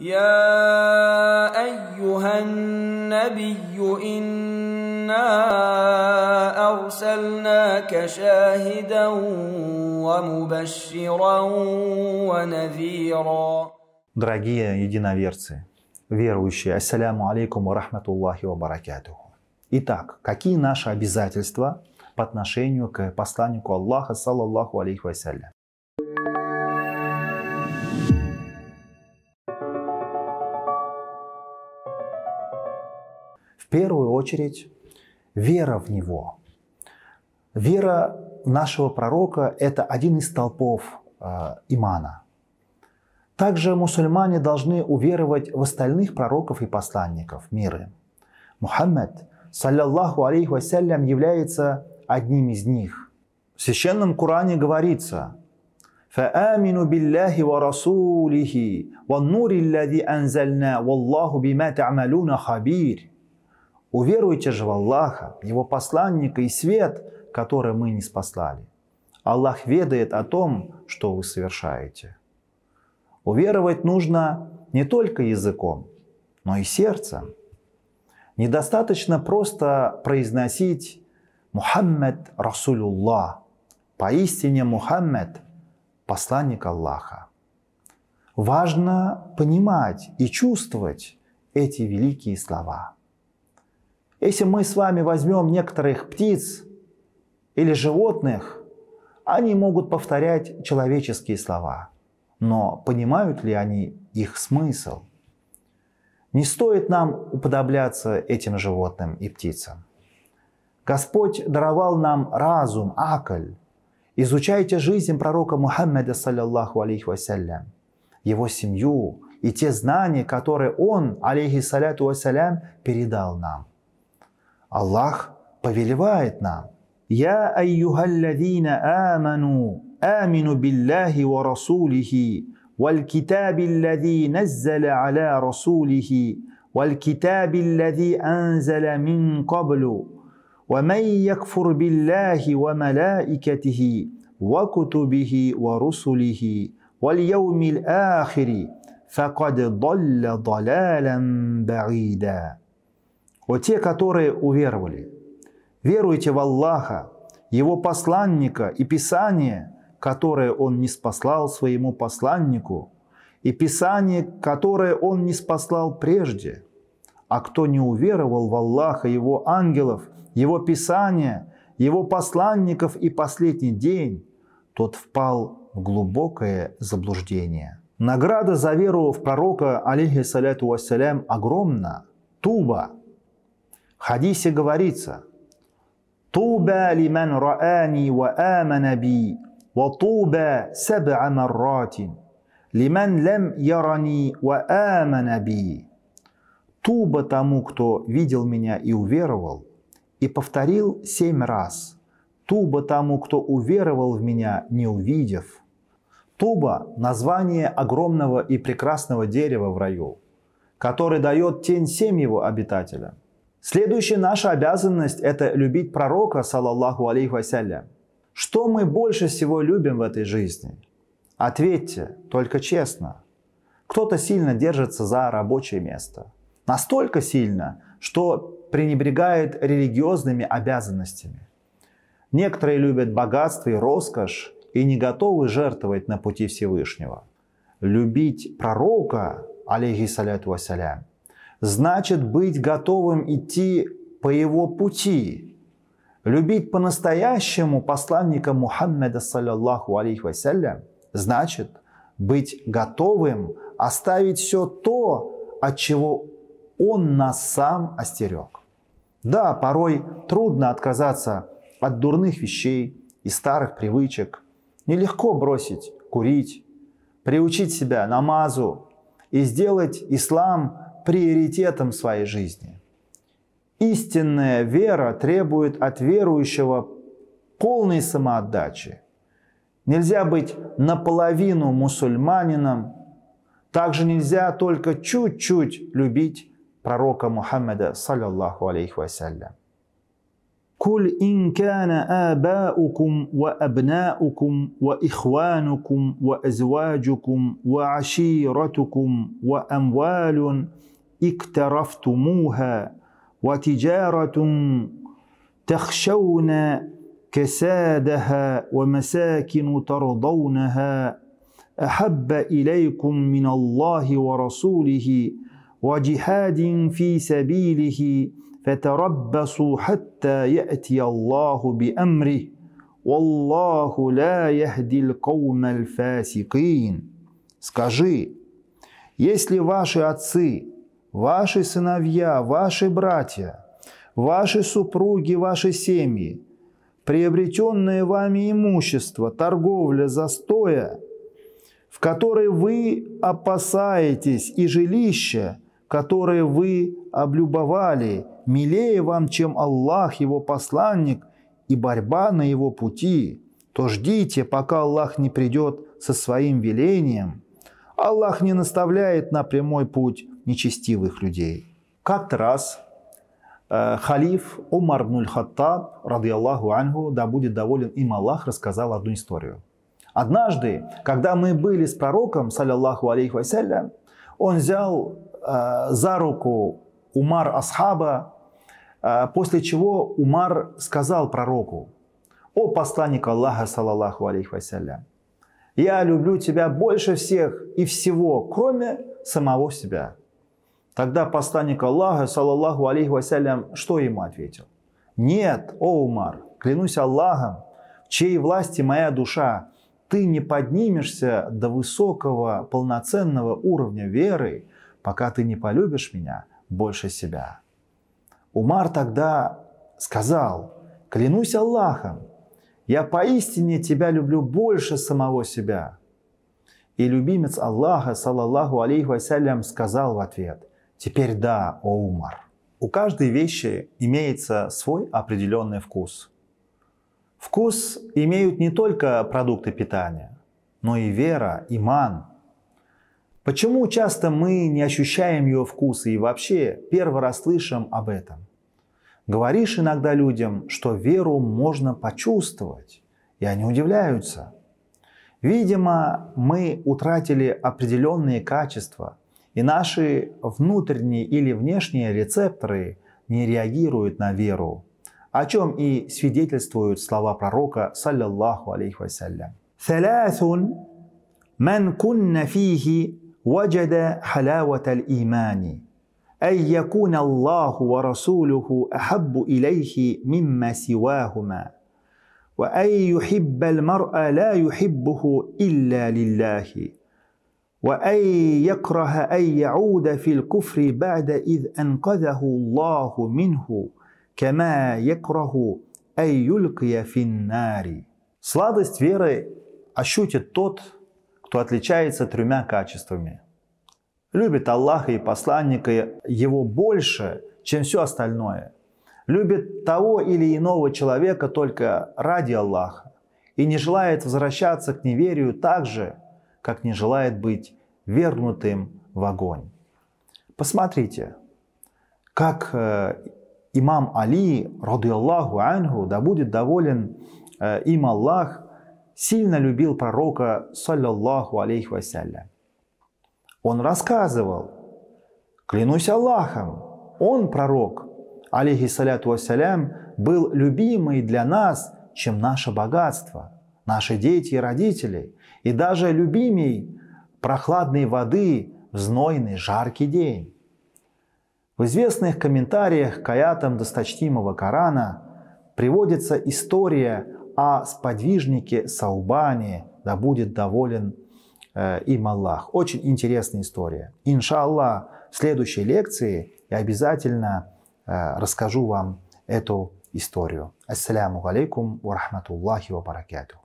يا ايها النبي انا ارسلناك شاهدا ومبشرا ونذيرا Дорогие единоверцы, верующие, ассаляму алейкум ва рахматуллахи ва баракатуху. Итак, какие наши обязательства по отношению к посланнику Аллаха, саллаллаху алейхи вассалям? первую очередь вера в него. Вера нашего пророка – это один из столпов э, имана. Также мусульмане должны уверовать в остальных пророков и посланников мира. Мухаммад, саллиллаху алейхи вассалям, является одним из них. В Священном Коране говорится فآمنوا بالله ورسوله والنور الذي أنزلنا والله بما تعملون خبير Уверуйте же в Аллаха, Его посланника и свет, который мы не спаслали. Аллах ведает о том, что вы совершаете. Уверовать нужно не только языком, но и сердцем. Недостаточно просто произносить «Мухаммед Расулюллах», поистине Мухаммед – посланник Аллаха. Важно понимать и чувствовать эти великие слова – если мы с вами возьмем некоторых птиц или животных, они могут повторять человеческие слова. Но понимают ли они их смысл? Не стоит нам уподобляться этим животным и птицам. Господь даровал нам разум, акль. Изучайте жизнь пророка Мухаммеда, саллиллаху алейхи вассалям, его семью и те знания, которые он, алейхи саляту вассалям, передал нам – Аллах повелевает нам. «Я айюхаллазина аману, амину билляхи ва расулихи, والكتاب الذي نزل على رسوله والكتاب الذي انزل من قبل ومن يكفر بالله وملائكته وكتبه ورسله واليوم الاخر فقد ضل ضلالا بعيدا «О те, которые уверовали, веруйте в Аллаха, Его посланника и Писание, которое Он не спаслал своему посланнику, и Писание, которое Он не спаслал прежде. А кто не уверовал в Аллаха, Его ангелов, Его Писание, Его посланников и последний день, тот впал в глубокое заблуждение». Награда за веру в пророка, алейхиссаляту вассалям, огромна. Туба – в хадисе говорится, «Туба лиман раани ва амана би, ва туба саб'а марратин, лиман лам ярани ва амана би». Туба тому, кто видел меня и уверовал, и повторил семь раз. Туба тому, кто уверовал в меня, не увидев. Туба – название огромного и прекрасного дерева в раю, который дает тень семь его обитателям. Следующая наша обязанность – это любить пророка, салаллаху алейхи вассалям. Что мы больше всего любим в этой жизни? Ответьте, только честно. Кто-то сильно держится за рабочее место. Настолько сильно, что пренебрегает религиозными обязанностями. Некоторые любят богатство и роскошь и не готовы жертвовать на пути Всевышнего. Любить пророка, алейхи саляту вассалям, значит быть готовым идти по его пути, любить по-настоящему посланника Мухаммеда, саллиллаху алейхи вассалям, значит быть готовым оставить все то, от чего он нас сам остерег. Да, порой трудно отказаться от дурных вещей и старых привычек. Нелегко бросить курить, приучить себя намазу и сделать ислам приоритетом своей жизни. Истинная вера требует от верующего полной самоотдачи. Нельзя быть наполовину мусульманином, также нельзя только чуть-чуть любить пророка Мухаммеда, саллиллаху алейхи вассалям. قل إن كان آباؤكم وأبناؤكم وإخوانكم وأزواجكم وعشيرتكم وأموال اقترفتموها وتجاره تخشون كسادها ومساكن ترضونها احب اليكم من الله ورسوله وجهاد في سبيله فتربصوا حتى ياتي الله بامره والله لا يهدي القوم الفاسقين скажи если ваши отцы ваши сыновья, ваши братья, ваши супруги, ваши семьи, приобретенное вами имущество, торговля, застоя, в которой вы опасаетесь, и жилище, которое вы облюбовали, милее вам, чем Аллах, его посланник, и борьба на его пути, то ждите, пока Аллах не придет со своим велением. Аллах не наставляет на прямой путь, нечестивых людей. Как-то раз э, халиф Умар бнуль Хаттаб, рады Аллаху Ангу, да будет доволен им Аллах, рассказал одну историю. Однажды, когда мы были с пророком, саллиллаху алейхи вассалям, он взял э, за руку Умар Асхаба, э, после чего Умар сказал пророку, «О посланник Аллаха, саллаллаху алейхи вассалям, я люблю тебя больше всех и всего, кроме самого себя. Тогда посланник Аллаха, саллаллаху алейхи вассалям, что ему ответил? «Нет, о Умар, клянусь Аллахом, в чьей власти моя душа, ты не поднимешься до высокого полноценного уровня веры, пока ты не полюбишь меня больше себя». Умар тогда сказал, «Клянусь Аллахом, я поистине тебя люблю больше самого себя». И любимец Аллаха, саллаллаху алейхи вассалям, сказал в ответ – Теперь да, Оумар. У каждой вещи имеется свой определенный вкус. Вкус имеют не только продукты питания, но и вера, иман. Почему часто мы не ощущаем ее вкус и вообще первый раз слышим об этом? Говоришь иногда людям, что веру можно почувствовать, и они удивляются. Видимо, мы утратили определенные качества, и наши внутренние или внешние рецепторы не реагируют на веру, о чем и свидетельствуют слова пророка, саллиллаху алейхи вассалям. Салясун ман кунна фихи وجد حلاوة الإيمان أن يكون الله ورسوله أحب إليه مما سواهما وأن يحب المرء لا يحبه إلا لله وأن يكره أن يعود في الكفر بعد إذ أنقذه الله منه كما يكره أن يلقي في النار Сладость веры ощутит тот, кто отличается тремя качествами. Любит Аллаха и посланника его больше, чем все остальное. Любит того или иного человека только ради Аллаха и не желает возвращаться к неверию так же, как не желает быть вернутым в огонь. Посмотрите, как э, имам Али, роду Аллаху Ангу, да будет доволен э, им Аллах, сильно любил пророка, саллиллаху алейхи вассалям. Он рассказывал, клянусь Аллахом, он, пророк, алейхи саляту вассалям, был любимый для нас, чем наше богатство – наши дети и родители, и даже любимей прохладной воды в знойный жаркий день. В известных комментариях к аятам досточтимого Корана приводится история о сподвижнике Саубане, да будет доволен э, им Аллах. Очень интересная история. Иншаллах, в следующей лекции я обязательно э, расскажу вам эту историю. Ассаляму алейкум ва рахматуллахи ва баракату.